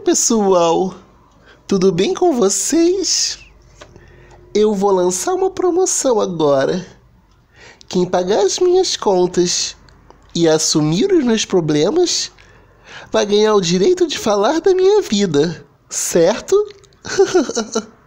pessoal, tudo bem com vocês? Eu vou lançar uma promoção agora. Quem pagar as minhas contas e assumir os meus problemas vai ganhar o direito de falar da minha vida, certo?